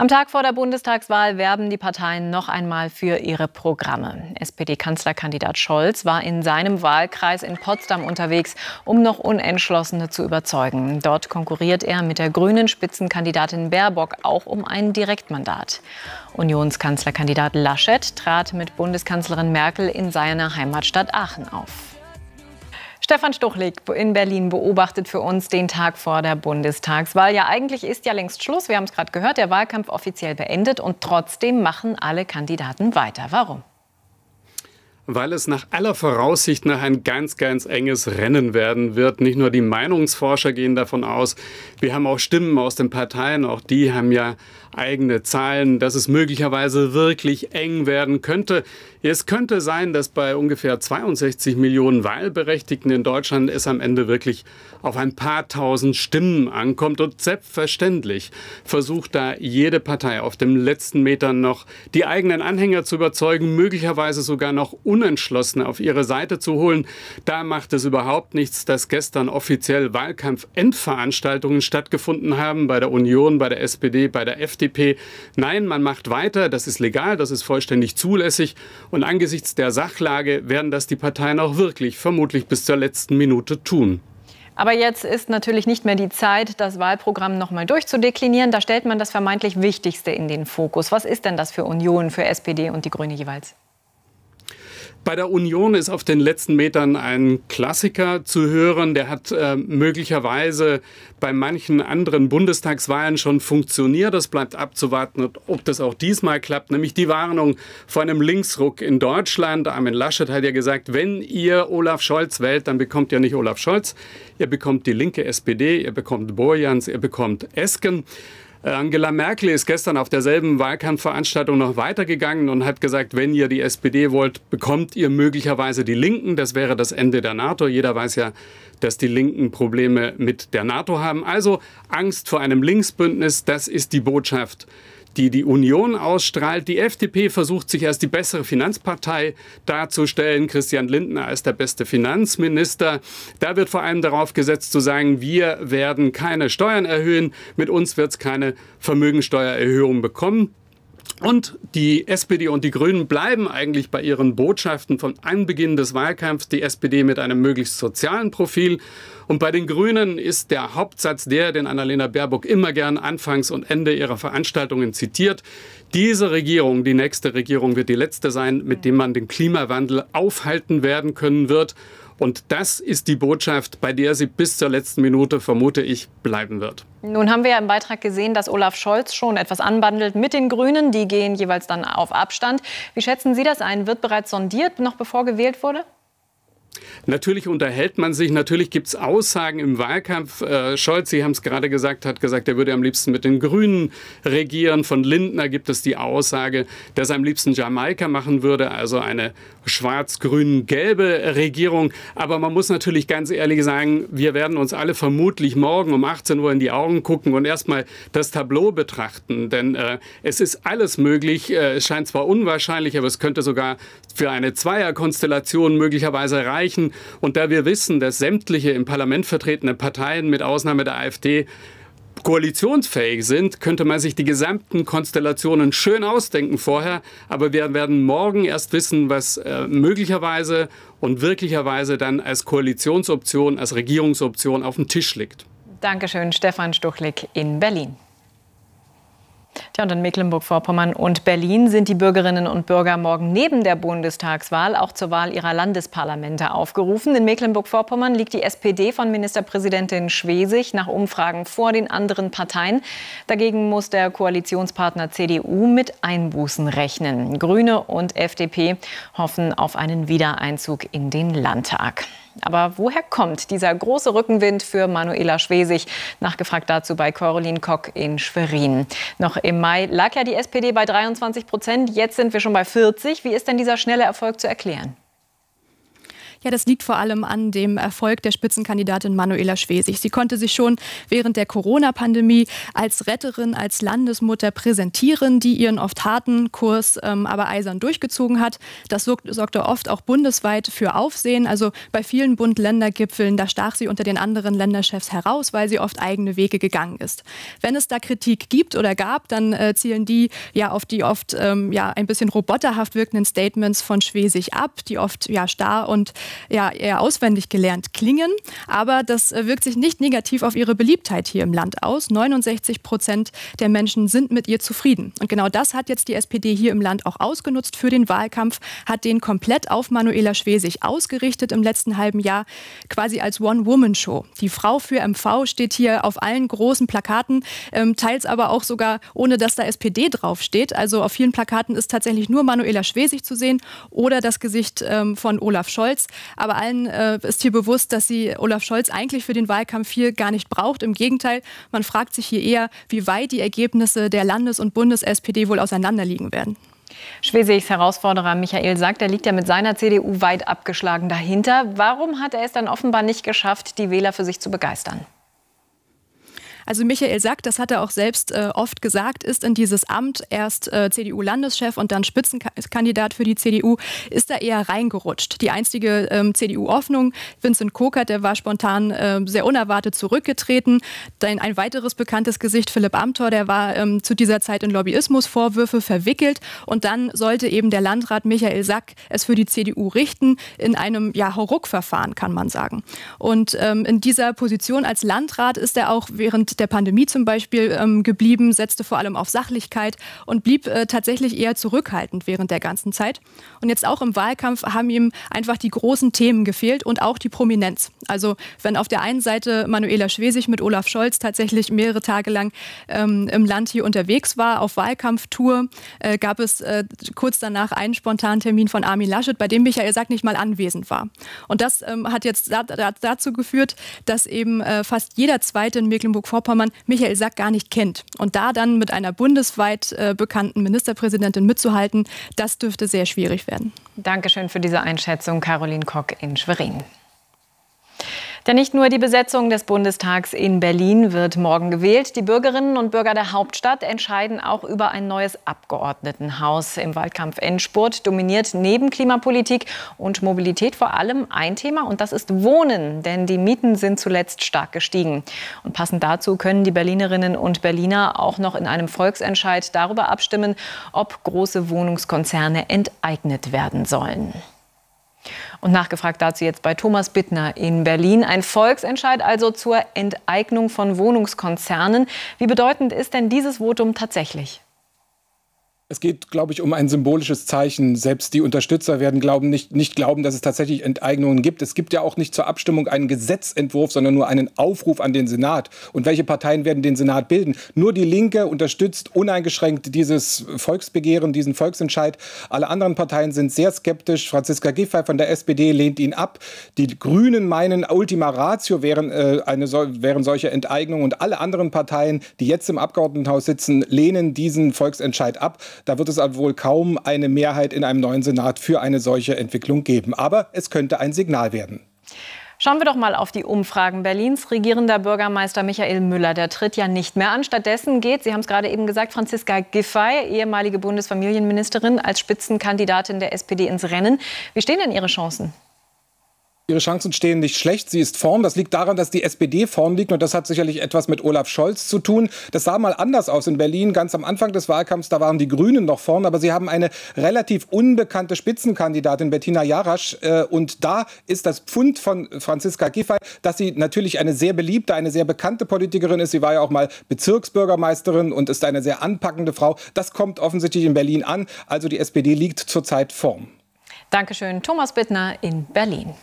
Am Tag vor der Bundestagswahl werben die Parteien noch einmal für ihre Programme. SPD-Kanzlerkandidat Scholz war in seinem Wahlkreis in Potsdam unterwegs, um noch Unentschlossene zu überzeugen. Dort konkurriert er mit der grünen Spitzenkandidatin Baerbock auch um ein Direktmandat. Unionskanzlerkandidat Laschet trat mit Bundeskanzlerin Merkel in seiner Heimatstadt Aachen auf. Stefan Stuchlik in Berlin beobachtet für uns den Tag vor der Bundestagswahl. Ja, eigentlich ist ja längst Schluss. Wir haben es gerade gehört, der Wahlkampf offiziell beendet und trotzdem machen alle Kandidaten weiter. Warum? weil es nach aller Voraussicht nach ein ganz, ganz enges Rennen werden wird. Nicht nur die Meinungsforscher gehen davon aus, wir haben auch Stimmen aus den Parteien, auch die haben ja eigene Zahlen, dass es möglicherweise wirklich eng werden könnte. Es könnte sein, dass bei ungefähr 62 Millionen Wahlberechtigten in Deutschland es am Ende wirklich auf ein paar tausend Stimmen ankommt. Und selbstverständlich versucht da jede Partei auf dem letzten Metern noch die eigenen Anhänger zu überzeugen, möglicherweise sogar noch un Unentschlossene auf ihre Seite zu holen. Da macht es überhaupt nichts, dass gestern offiziell Wahlkampf-Endveranstaltungen stattgefunden haben bei der Union, bei der SPD, bei der FDP. Nein, man macht weiter, das ist legal, das ist vollständig zulässig und angesichts der Sachlage werden das die Parteien auch wirklich vermutlich bis zur letzten Minute tun. Aber jetzt ist natürlich nicht mehr die Zeit, das Wahlprogramm noch mal durchzudeklinieren. Da stellt man das vermeintlich Wichtigste in den Fokus. Was ist denn das für Union, für SPD und die Grüne jeweils? Bei der Union ist auf den letzten Metern ein Klassiker zu hören. Der hat äh, möglicherweise bei manchen anderen Bundestagswahlen schon funktioniert. Es bleibt abzuwarten, ob das auch diesmal klappt. Nämlich die Warnung vor einem Linksruck in Deutschland. Armin Laschet hat ja gesagt, wenn ihr Olaf Scholz wählt, dann bekommt ihr nicht Olaf Scholz. Ihr bekommt die linke SPD, ihr bekommt Bojans, ihr bekommt Esken. Äh, Angela Merkel ist gestern auf derselben Wahlkampfveranstaltung noch weitergegangen und hat gesagt, wenn ihr die SPD wollt, bekommt ihr möglicherweise die Linken. Das wäre das Ende der NATO. Jeder weiß ja, dass die Linken Probleme mit der NATO haben. Also Angst vor einem Linksbündnis, das ist die Botschaft die die Union ausstrahlt. Die FDP versucht sich als die bessere Finanzpartei darzustellen. Christian Lindner als der beste Finanzminister. Da wird vor allem darauf gesetzt zu sagen, wir werden keine Steuern erhöhen. Mit uns wird es keine Vermögensteuererhöhung bekommen. Und die SPD und die Grünen bleiben eigentlich bei ihren Botschaften von Anbeginn des Wahlkampfs, die SPD mit einem möglichst sozialen Profil. Und bei den Grünen ist der Hauptsatz der, den Annalena Baerbock immer gern anfangs und Ende ihrer Veranstaltungen zitiert. Diese Regierung, die nächste Regierung, wird die letzte sein, mit dem man den Klimawandel aufhalten werden können wird. Und das ist die Botschaft, bei der sie bis zur letzten Minute, vermute ich, bleiben wird. Nun haben wir ja im Beitrag gesehen, dass Olaf Scholz schon etwas anbandelt mit den Grünen. Die gehen jeweils dann auf Abstand. Wie schätzen Sie das ein? Wird bereits sondiert, noch bevor gewählt wurde? Natürlich unterhält man sich, natürlich gibt es Aussagen im Wahlkampf. Äh, Scholz, Sie haben es gerade gesagt, hat gesagt, er würde am liebsten mit den Grünen regieren. Von Lindner gibt es die Aussage, dass er am liebsten Jamaika machen würde, also eine schwarz-grün-gelbe Regierung. Aber man muss natürlich ganz ehrlich sagen, wir werden uns alle vermutlich morgen um 18 Uhr in die Augen gucken und erstmal das Tableau betrachten. Denn äh, es ist alles möglich. Äh, es scheint zwar unwahrscheinlich, aber es könnte sogar für eine Zweierkonstellation möglicherweise reichen erreichen. Und da wir wissen, dass sämtliche im Parlament vertretene Parteien mit Ausnahme der AfD koalitionsfähig sind, könnte man sich die gesamten Konstellationen schön ausdenken vorher. Aber wir werden morgen erst wissen, was äh, möglicherweise und wirklicherweise dann als Koalitionsoption, als Regierungsoption auf dem Tisch liegt. Dankeschön, Stefan Stuchlik in Berlin. Tja, und in Mecklenburg-Vorpommern und Berlin sind die Bürgerinnen und Bürger morgen neben der Bundestagswahl auch zur Wahl ihrer Landesparlamente aufgerufen. In Mecklenburg-Vorpommern liegt die SPD von Ministerpräsidentin Schwesig nach Umfragen vor den anderen Parteien. Dagegen muss der Koalitionspartner CDU mit Einbußen rechnen. Grüne und FDP hoffen auf einen Wiedereinzug in den Landtag. Aber woher kommt dieser große Rückenwind für Manuela Schwesig? Nachgefragt dazu bei Caroline Kock in Schwerin. Noch im Mai lag ja die SPD bei 23 Prozent, jetzt sind wir schon bei 40. Wie ist denn dieser schnelle Erfolg zu erklären? Ja, das liegt vor allem an dem Erfolg der Spitzenkandidatin Manuela Schwesig. Sie konnte sich schon während der Corona-Pandemie als Retterin, als Landesmutter präsentieren, die ihren oft harten Kurs ähm, aber eisern durchgezogen hat. Das sorgte oft auch bundesweit für Aufsehen. Also bei vielen Bund-Länder-Gipfeln, da stach sie unter den anderen Länderchefs heraus, weil sie oft eigene Wege gegangen ist. Wenn es da Kritik gibt oder gab, dann äh, zielen die ja auf die oft ähm, ja, ein bisschen roboterhaft wirkenden Statements von Schwesig ab, die oft ja starr und ja, eher auswendig gelernt klingen. Aber das äh, wirkt sich nicht negativ auf ihre Beliebtheit hier im Land aus. 69 Prozent der Menschen sind mit ihr zufrieden. Und genau das hat jetzt die SPD hier im Land auch ausgenutzt für den Wahlkampf, hat den komplett auf Manuela Schwesig ausgerichtet im letzten halben Jahr, quasi als One-Woman-Show. Die Frau für MV steht hier auf allen großen Plakaten, ähm, teils aber auch sogar ohne, dass da SPD draufsteht. Also auf vielen Plakaten ist tatsächlich nur Manuela Schwesig zu sehen oder das Gesicht ähm, von Olaf Scholz. Aber allen äh, ist hier bewusst, dass sie Olaf Scholz eigentlich für den Wahlkampf hier gar nicht braucht. Im Gegenteil, man fragt sich hier eher, wie weit die Ergebnisse der Landes- und Bundes-SPD wohl auseinanderliegen werden. Schwesigs Herausforderer Michael sagt, er liegt ja mit seiner CDU weit abgeschlagen dahinter. Warum hat er es dann offenbar nicht geschafft, die Wähler für sich zu begeistern? Also Michael Sack, das hat er auch selbst äh, oft gesagt, ist in dieses Amt erst äh, CDU-Landeschef und dann Spitzenkandidat für die CDU, ist da eher reingerutscht. Die einzige ähm, cdu offnung Vincent Kokert, der war spontan äh, sehr unerwartet zurückgetreten. Dann ein weiteres bekanntes Gesicht, Philipp Amthor, der war ähm, zu dieser Zeit in Lobbyismusvorwürfe verwickelt. Und dann sollte eben der Landrat Michael Sack es für die CDU richten, in einem ja, Hauruck-Verfahren, kann man sagen. Und ähm, in dieser Position als Landrat ist er auch während der Pandemie zum Beispiel ähm, geblieben, setzte vor allem auf Sachlichkeit und blieb äh, tatsächlich eher zurückhaltend während der ganzen Zeit. Und jetzt auch im Wahlkampf haben ihm einfach die großen Themen gefehlt und auch die Prominenz. Also wenn auf der einen Seite Manuela Schwesig mit Olaf Scholz tatsächlich mehrere Tage lang ähm, im Land hier unterwegs war, auf Wahlkampftour, äh, gab es äh, kurz danach einen spontanen Termin von Armin Laschet, bei dem Michael Sack nicht mal anwesend war. Und das ähm, hat jetzt dazu geführt, dass eben äh, fast jeder Zweite in Mecklenburg-Vorpommern Mecklenburg-Vorpommern Michael Sack gar nicht kennt. Und da dann mit einer bundesweit äh, bekannten Ministerpräsidentin mitzuhalten, das dürfte sehr schwierig werden. Dankeschön für diese Einschätzung, Caroline Koch in Schwerin. Denn nicht nur die Besetzung des Bundestags in Berlin wird morgen gewählt. Die Bürgerinnen und Bürger der Hauptstadt entscheiden auch über ein neues Abgeordnetenhaus. Im Wahlkampf Endspurt dominiert neben Klimapolitik und Mobilität vor allem ein Thema und das ist Wohnen. Denn die Mieten sind zuletzt stark gestiegen. Und passend dazu können die Berlinerinnen und Berliner auch noch in einem Volksentscheid darüber abstimmen, ob große Wohnungskonzerne enteignet werden sollen. Und nachgefragt dazu jetzt bei Thomas Bittner in Berlin. Ein Volksentscheid also zur Enteignung von Wohnungskonzernen. Wie bedeutend ist denn dieses Votum tatsächlich? Es geht, glaube ich, um ein symbolisches Zeichen. Selbst die Unterstützer werden glauben, nicht, nicht glauben, dass es tatsächlich Enteignungen gibt. Es gibt ja auch nicht zur Abstimmung einen Gesetzentwurf, sondern nur einen Aufruf an den Senat. Und welche Parteien werden den Senat bilden? Nur die Linke unterstützt uneingeschränkt dieses Volksbegehren, diesen Volksentscheid. Alle anderen Parteien sind sehr skeptisch. Franziska Giffey von der SPD lehnt ihn ab. Die Grünen meinen, Ultima Ratio wären, äh, eine, wären solche Enteignungen. Und alle anderen Parteien, die jetzt im Abgeordnetenhaus sitzen, lehnen diesen Volksentscheid ab. Da wird es wohl kaum eine Mehrheit in einem neuen Senat für eine solche Entwicklung geben. Aber es könnte ein Signal werden. Schauen wir doch mal auf die Umfragen. Berlins regierender Bürgermeister Michael Müller, der tritt ja nicht mehr an. Stattdessen geht, Sie haben es gerade eben gesagt, Franziska Giffey, ehemalige Bundesfamilienministerin, als Spitzenkandidatin der SPD ins Rennen. Wie stehen denn Ihre Chancen? Ihre Chancen stehen nicht schlecht. Sie ist vorn. Das liegt daran, dass die SPD vorn liegt. Und das hat sicherlich etwas mit Olaf Scholz zu tun. Das sah mal anders aus in Berlin. Ganz am Anfang des Wahlkampfs, da waren die Grünen noch vorn. Aber sie haben eine relativ unbekannte Spitzenkandidatin, Bettina Jarasch. Äh, und da ist das Pfund von Franziska Giffey, dass sie natürlich eine sehr beliebte, eine sehr bekannte Politikerin ist. Sie war ja auch mal Bezirksbürgermeisterin und ist eine sehr anpackende Frau. Das kommt offensichtlich in Berlin an. Also die SPD liegt zurzeit vorn. Dankeschön, Thomas Bittner in Berlin.